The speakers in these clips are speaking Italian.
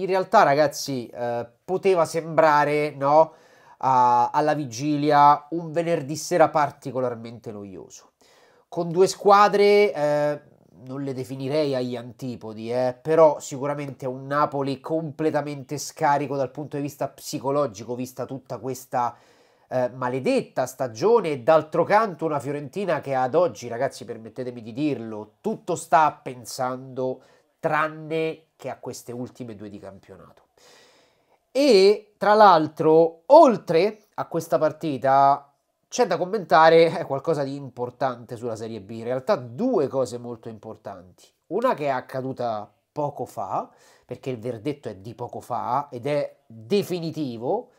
in realtà ragazzi eh, poteva sembrare no, a, alla vigilia un venerdì sera particolarmente noioso. Con due squadre eh, non le definirei agli antipodi, eh, però sicuramente un Napoli completamente scarico dal punto di vista psicologico, vista tutta questa eh, maledetta stagione, e d'altro canto una Fiorentina che ad oggi, ragazzi permettetemi di dirlo, tutto sta pensando tranne che a queste ultime due di campionato. E tra l'altro, oltre a questa partita, c'è da commentare eh, qualcosa di importante sulla Serie B. In realtà, due cose molto importanti. Una che è accaduta poco fa, perché il verdetto è di poco fa ed è definitivo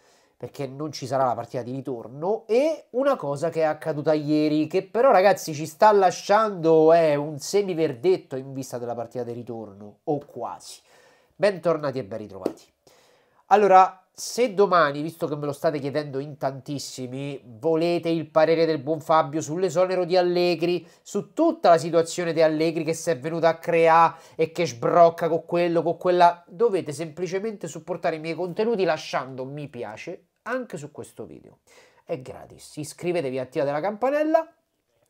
perché non ci sarà la partita di ritorno. E una cosa che è accaduta ieri, che però ragazzi ci sta lasciando è un semiverdetto in vista della partita di ritorno, o quasi. Bentornati e ben ritrovati. Allora, se domani, visto che me lo state chiedendo in tantissimi, volete il parere del buon Fabio sull'esonero di Allegri, su tutta la situazione di Allegri che si è venuta a creare e che sbrocca con quello, con quella, dovete semplicemente supportare i miei contenuti lasciando mi piace anche su questo video. È gratis. Iscrivetevi, attivate la campanella.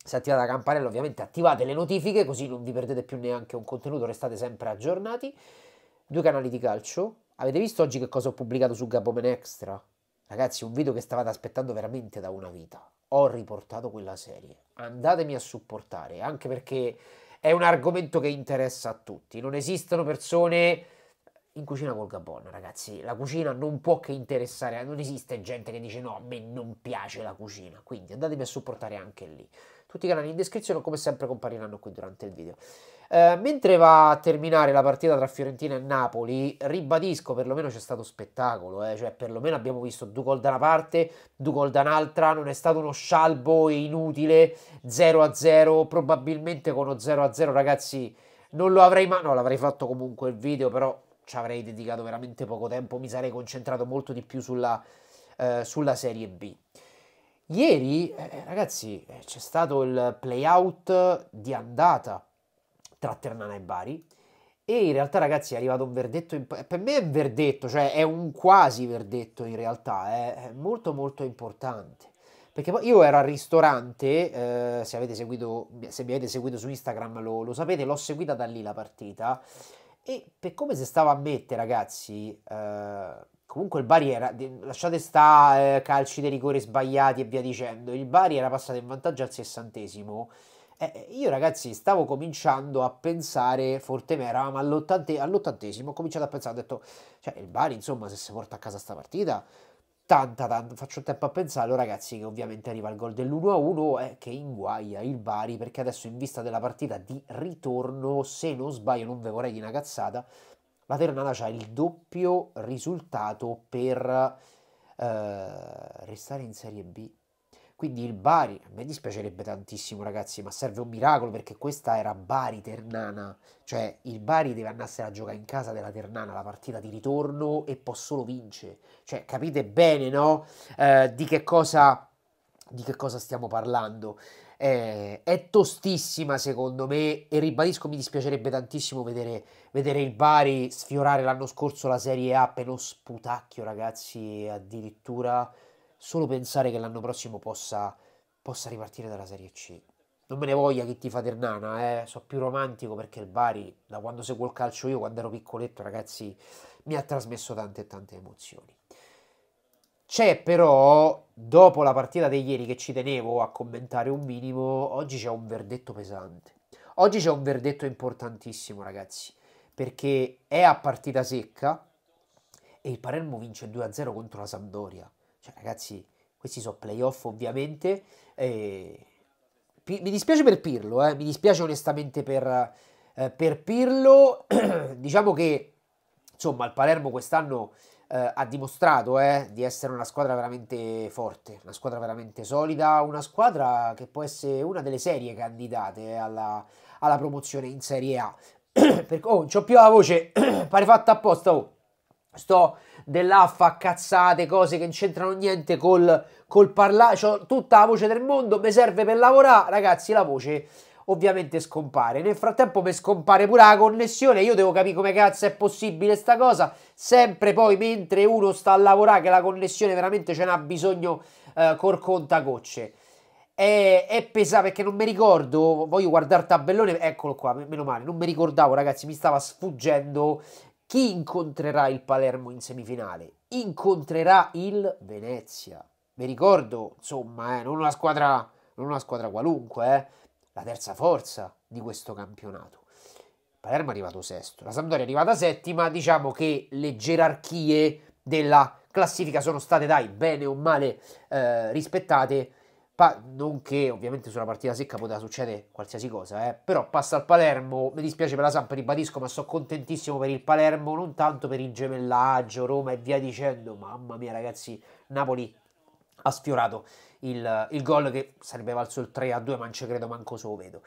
Se attivate la campanella ovviamente attivate le notifiche così non vi perdete più neanche un contenuto, restate sempre aggiornati. Due canali di calcio. Avete visto oggi che cosa ho pubblicato su Gabomen Extra? Ragazzi, un video che stavate aspettando veramente da una vita. Ho riportato quella serie. Andatemi a supportare, anche perché è un argomento che interessa a tutti. Non esistono persone in cucina col Gabon, ragazzi, la cucina non può che interessare, non esiste gente che dice no, a me non piace la cucina, quindi andatemi a supportare anche lì. Tutti i canali in descrizione come sempre compariranno qui durante il video. Eh, mentre va a terminare la partita tra Fiorentina e Napoli, ribadisco, perlomeno c'è stato spettacolo, eh? cioè perlomeno abbiamo visto due gol da una parte, due gol da un'altra, non è stato uno scialbo inutile, 0-0, probabilmente con lo 0-0 ragazzi non lo avrei mai, no l'avrei fatto comunque il video, però ci avrei dedicato veramente poco tempo, mi sarei concentrato molto di più sulla, eh, sulla Serie B. Ieri, eh, ragazzi, eh, c'è stato il playout di andata tra Ternana e Bari e in realtà ragazzi è arrivato un verdetto, imp- per me è un verdetto, cioè è un quasi verdetto in realtà, eh, è molto molto importante. Perché poi io ero al ristorante, eh, se, seguito, se, mi avete seguito su Instagram lo, lo sapete, l'ho seguita da lì la partita e per come si stava a mettere, ragazzi, eh, comunque il Bari era, lasciate stare eh, calci dei rigori sbagliati e via dicendo, il Bari era passato in vantaggio al sessantesimo. Eh, eh io ragazzi stavo cominciando a pensare, Fortemera, eravamo all'ottantesimo, all ho cominciato a pensare, ho detto, cioè il Bari insomma se si porta a casa sta partita tanta, tanta, faccio tempo a pensarlo ragazzi, che ovviamente arriva il gol dell'1-1 eh, che inguaia il Bari, perché adesso in vista della partita di ritorno, se non sbaglio, non ve vorrei di una cazzata, la Ternana ha il doppio risultato per eh, restare in Serie B. Quindi il Bari, a me dispiacerebbe tantissimo ragazzi, ma serve un miracolo perché questa era Bari Ternana, cioè il Bari deve andarsela a giocare in casa della Ternana la partita di ritorno e può solo vincere. Cioè capite bene, no? Eh, di, che cosa, di che cosa stiamo parlando. Eh, è tostissima secondo me e ribadisco mi dispiacerebbe tantissimo vedere, vedere, il Bari sfiorare l'anno scorso la Serie A per lo sputacchio ragazzi addirittura solo pensare che l'anno prossimo possa, possa ripartire dalla Serie C. Non me ne voglia chi ti fa Ternana, eh? so più romantico perché il Bari, da quando seguo il calcio io, quando ero piccoletto, ragazzi, mi ha trasmesso tante e tante emozioni. C'è però, dopo la partita di ieri che ci tenevo a commentare un minimo, oggi c'è un verdetto pesante. Oggi c'è un verdetto importantissimo, ragazzi, perché è a partita secca e il Palermo vince 2-0 contro la Sampdoria cioè, ragazzi, questi sono playoff ovviamente. E... Mi dispiace per Pirlo, eh? mi dispiace onestamente per, eh, per Pirlo. diciamo che, insomma, il Palermo quest'anno eh, ha dimostrato eh, di essere una squadra veramente forte, una squadra veramente solida, una squadra che può essere una delle serie candidate alla, alla promozione in Serie A. per, oh, non c'ho più la voce, pare fatta apposta. Oh sto dell'affa cazzate, cose che non c'entrano niente col, col parlare, ho tutta la voce del mondo, mi serve per lavorare, ragazzi la voce ovviamente scompare. Nel frattempo mi scompare pure la connessione, io devo capire come cazzo è possibile sta cosa, sempre poi mentre uno sta a lavorare che la connessione veramente ce n'ha bisogno eh, col contagocce. È, è pesante perché non mi ricordo, voglio guardare il tabellone, eccolo qua, meno male, non mi ricordavo ragazzi, mi stava sfuggendo chi incontrerà il Palermo in semifinale? Incontrerà il Venezia. Vi ricordo, insomma, eh, non, una squadra, non una squadra qualunque, eh, la terza forza di questo campionato. Il Palermo è arrivato sesto, la Sampdoria è arrivata settima, diciamo che le gerarchie della classifica sono state, dai, bene o male eh, rispettate pa- non che ovviamente sulla partita secca poteva succedere qualsiasi cosa, eh, però passa al Palermo, mi dispiace per la Samp, ribadisco, ma sono contentissimo per il Palermo, non tanto per il gemellaggio, Roma e via dicendo, mamma mia ragazzi, Napoli ha sfiorato il, il gol che sarebbe valso il 3 a 2, ma non ci credo manco se vedo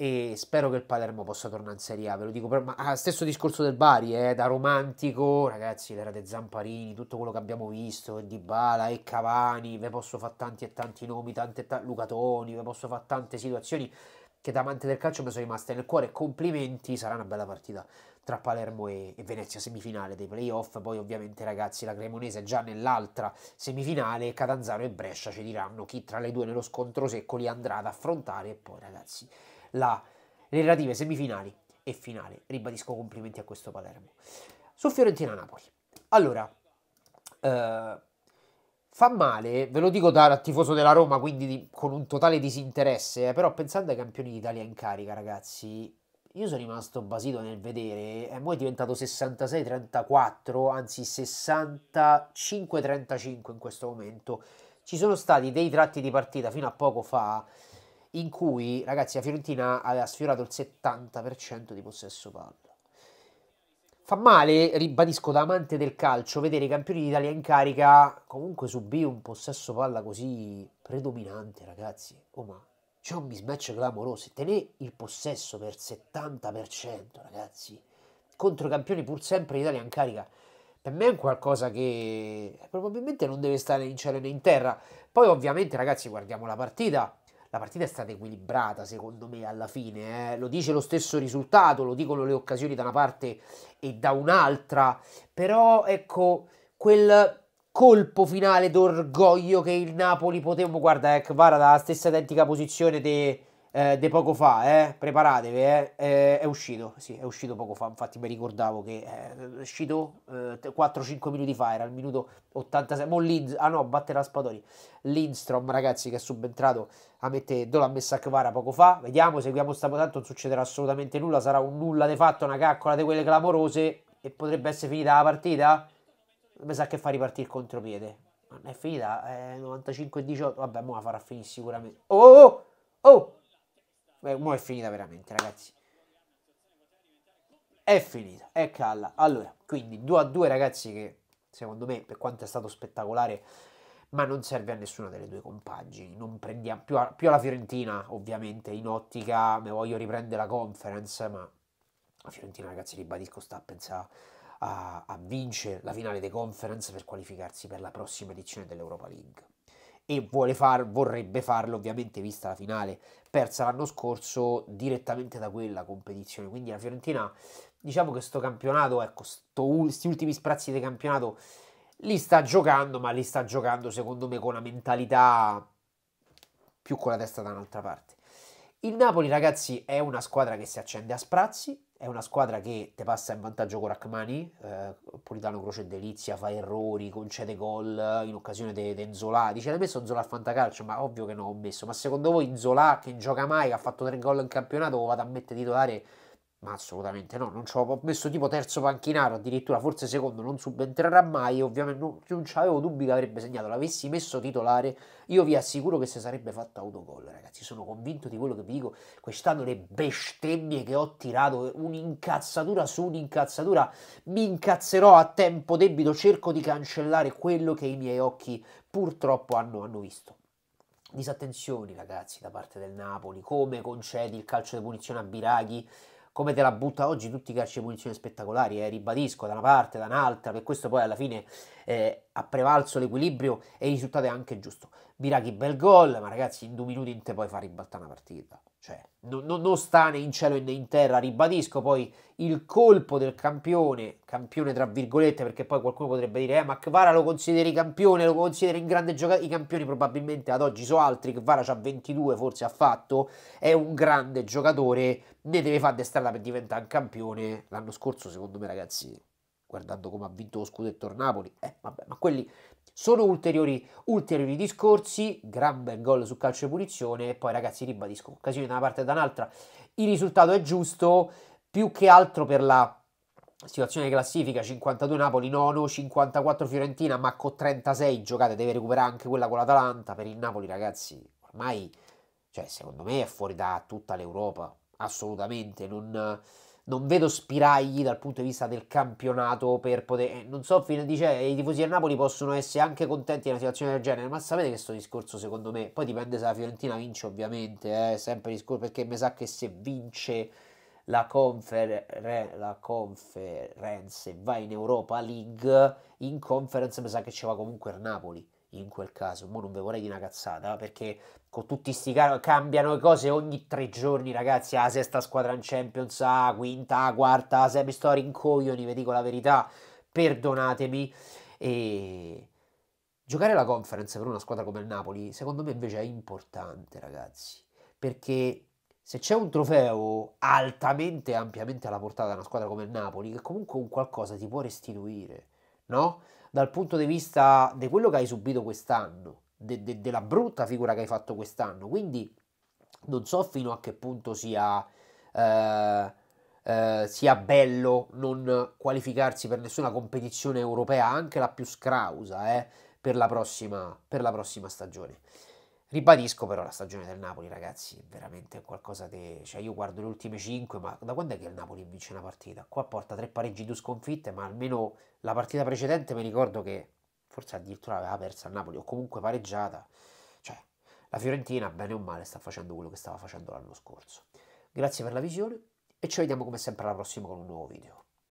e spero che il Palermo possa tornare in Serie A, ve lo dico, però, ma ah, stesso discorso del Bari, eh, da romantico, ragazzi, l'era dei Zamparini, tutto quello che abbiamo visto, di Bala e Cavani, ve posso fare tanti e tanti nomi, tante, t- Luca Toni, ve posso fare tante situazioni che da amante del calcio mi sono rimaste nel cuore, complimenti, sarà una bella partita tra Palermo e, e Venezia, semifinale dei playoff, poi ovviamente ragazzi la Cremonese è già nell'altra semifinale, Catanzaro e Brescia ci diranno chi tra le due nello scontro secco li andrà ad affrontare e poi ragazzi la, le relative semifinali e finale. Ribadisco complimenti a questo Palermo. Su Fiorentina-Napoli. Allora, eh, fa male, ve lo dico da tifoso della Roma, quindi di, con un totale disinteresse, eh, però pensando ai campioni d'Italia in carica, ragazzi, io sono rimasto basito nel vedere, e eh, mo è diventato 66-34, anzi 65-35 in questo momento. Ci sono stati dei tratti di partita fino a poco fa in cui, ragazzi, la Fiorentina aveva sfiorato il 70% di possesso palla. Fa male, ribadisco da amante del calcio, vedere i campioni d'Italia in carica comunque subì un possesso palla così predominante, ragazzi. Oh ma c'è un mismatch clamoroso. Se Tenere il possesso per 70%, ragazzi, contro i campioni pur sempre d'Italia in carica per me è qualcosa che eh, probabilmente non deve stare in cielo né in terra. Poi ovviamente ragazzi guardiamo la partita, la partita è stata equilibrata secondo me alla fine, eh. lo dice lo stesso risultato, lo dicono le occasioni da una parte e da un'altra, però ecco quel colpo finale d'orgoglio che il Napoli poteva, guarda, ecco, eh, Vara dalla stessa identica posizione di... De eh, di poco fa, eh? preparatevi, eh. eh? è uscito, sì, è uscito poco fa, infatti mi ricordavo che eh, è uscito 4-5 eh, minuti fa, era il minuto 86, mo Lind- ah no, batterà Spadoni, Lindstrom ragazzi che è subentrato a mettere l'ha messa a Kvara poco fa, vediamo, seguiamo sta tanto, non succederà assolutamente nulla, sarà un nulla di fatto, una caccola di quelle clamorose e potrebbe essere finita la partita, mi sa che fa ripartire il contropiede, non è finita, è 95-18, vabbè, ma la farà finire sicuramente, oh oh! oh! oh! Beh, mo è finita veramente, ragazzi. È finita, è calla. Allora, quindi 2 a 2, ragazzi, che secondo me, per quanto è stato spettacolare, ma non serve a nessuna delle due compagini. Non prendiamo più, più alla Fiorentina, ovviamente, in ottica, me voglio riprendere la conference, ma la Fiorentina, ragazzi, ribadisco, sta a pensare a, a vincere la finale di conference per qualificarsi per la prossima edizione dell'Europa League e far, vorrebbe farlo ovviamente vista la finale persa l'anno scorso direttamente da quella competizione. Quindi la Fiorentina, diciamo che sto campionato, ecco, questi ultimi sprazzi di campionato li sta giocando, ma li sta giocando secondo me con una mentalità più con la testa da un'altra parte. Il Napoli, ragazzi, è una squadra che si accende a sprazzi, è una squadra che te passa in vantaggio con Rachmani, eh, Politano Croce Delizia, fa errori, concede gol in occasione di de, Nzola. Dice, l'hai messo Nzola a fantacalcio? Ma ovvio che no, ho messo. Ma secondo voi Nzola, che non gioca mai, che ha fatto tre gol in campionato, lo vado a mettere titolare ma assolutamente no, non ci l'ho messo tipo terzo panchinaro, addirittura forse secondo non subentrerà mai, ovviamente non, non avevo dubbi che avrebbe segnato, l'avessi messo titolare, io vi assicuro che si sarebbe fatto autogol, ragazzi, sono convinto di quello che vi dico, quest'anno le bestemmie che ho tirato, un'incazzatura su un'incazzatura, mi incazzerò a tempo debito, cerco di cancellare quello che i miei occhi purtroppo hanno, hanno visto disattenzioni ragazzi da parte del Napoli, come concedi il calcio di punizione a Biraghi come te la butta oggi tutti i calci e munizioni spettacolari, eh, ribadisco, da una parte, da un'altra, per questo poi alla fine eh, ha prevalso l'equilibrio e il risultato è anche giusto. Biraghi bel gol, ma ragazzi in due minuti in te poi fa ribaltare una partita. Cioè, no, no, non sta né in cielo né in terra, ribadisco poi il colpo del campione, campione tra virgolette, perché poi qualcuno potrebbe dire, eh, ma Kvara lo consideri campione, lo consideri un grande giocatore, i campioni probabilmente ad oggi sono altri, Kvara ha 22 forse ha fatto, è un grande giocatore, ne deve fare destrada per diventare un campione, l'anno scorso secondo me ragazzi guardando come ha vinto lo scudetto il Napoli, eh, vabbè, ma quelli sono ulteriori, ulteriori discorsi, gran bel gol su calcio e punizione e poi ragazzi ribadisco, occasione da una parte e da un'altra, il risultato è giusto, più che altro per la situazione classifica 52 Napoli nono, 54 Fiorentina ma con 36 giocate deve recuperare anche quella con l'Atalanta, per il Napoli ragazzi ormai, cioè secondo me è fuori da tutta l'Europa, assolutamente, non non vedo spiragli dal punto di vista del campionato per poter... Eh, non so, fine dice, i tifosi del Napoli possono essere anche contenti di una situazione del genere, ma sapete che sto discorso secondo me, poi dipende se la Fiorentina vince ovviamente, eh, sempre discorso, perché mi sa che se vince la, confer- re, la conference va in Europa League, in conference mi sa che ci va comunque il Napoli in quel caso. Mo non ve vorrei di una cazzata perché con tutti questi caro cambiano cose ogni tre giorni, ragazzi. La sesta squadra in Champions, A, quinta, a quarta, sempre sto rincoglioni, vi dico la verità. Perdonatemi. E giocare la conference per una squadra come il Napoli, secondo me invece è importante, ragazzi, perché se c'è un trofeo altamente ampiamente alla portata di una squadra come il Napoli, che comunque un qualcosa ti può restituire no? Dal punto di vista di quello che hai subito quest'anno, de, de, della brutta figura che hai fatto quest'anno. Quindi non so fino a che punto sia, eh, eh, sia bello non qualificarsi per nessuna competizione europea, anche la più scrausa, eh, per, la prossima, per la prossima stagione. Ribadisco però la stagione del Napoli, ragazzi, è veramente qualcosa di... Cioè io guardo le ultime 5, ma da quando è che il Napoli vince una partita? Qua porta tre pareggi, due sconfitte, ma almeno la partita precedente mi ricordo che forse addirittura aveva perso a Napoli o comunque pareggiata. Cioè, la Fiorentina, bene o male, sta facendo quello che stava facendo l'anno scorso. Grazie per la visione e ci vediamo come sempre alla prossima con un nuovo video.